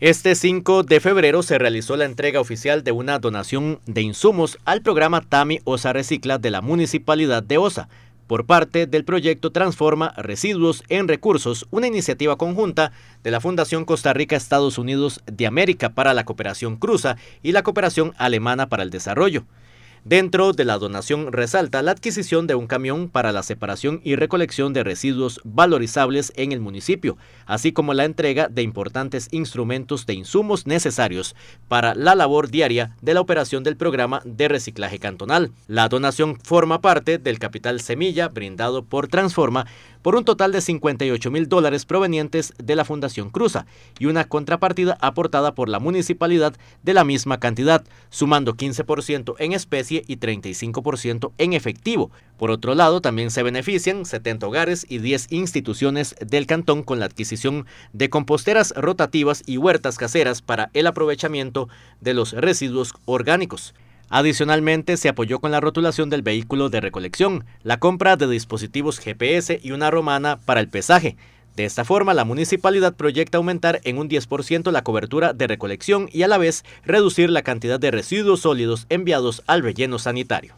Este 5 de febrero se realizó la entrega oficial de una donación de insumos al programa TAMI OSA Recicla de la Municipalidad de OSA por parte del proyecto Transforma Residuos en Recursos, una iniciativa conjunta de la Fundación Costa Rica-Estados Unidos de América para la Cooperación Cruza y la Cooperación Alemana para el Desarrollo. Dentro de la donación resalta la adquisición de un camión para la separación y recolección de residuos valorizables en el municipio, así como la entrega de importantes instrumentos de insumos necesarios para la labor diaria de la operación del programa de reciclaje cantonal. La donación forma parte del capital semilla brindado por Transforma por un total de 58 mil dólares provenientes de la Fundación Cruza y una contrapartida aportada por la municipalidad de la misma cantidad, sumando 15% en especie y 35% en efectivo. Por otro lado, también se benefician 70 hogares y 10 instituciones del cantón con la adquisición de composteras rotativas y huertas caseras para el aprovechamiento de los residuos orgánicos. Adicionalmente, se apoyó con la rotulación del vehículo de recolección, la compra de dispositivos GPS y una romana para el pesaje. De esta forma, la municipalidad proyecta aumentar en un 10% la cobertura de recolección y a la vez reducir la cantidad de residuos sólidos enviados al relleno sanitario.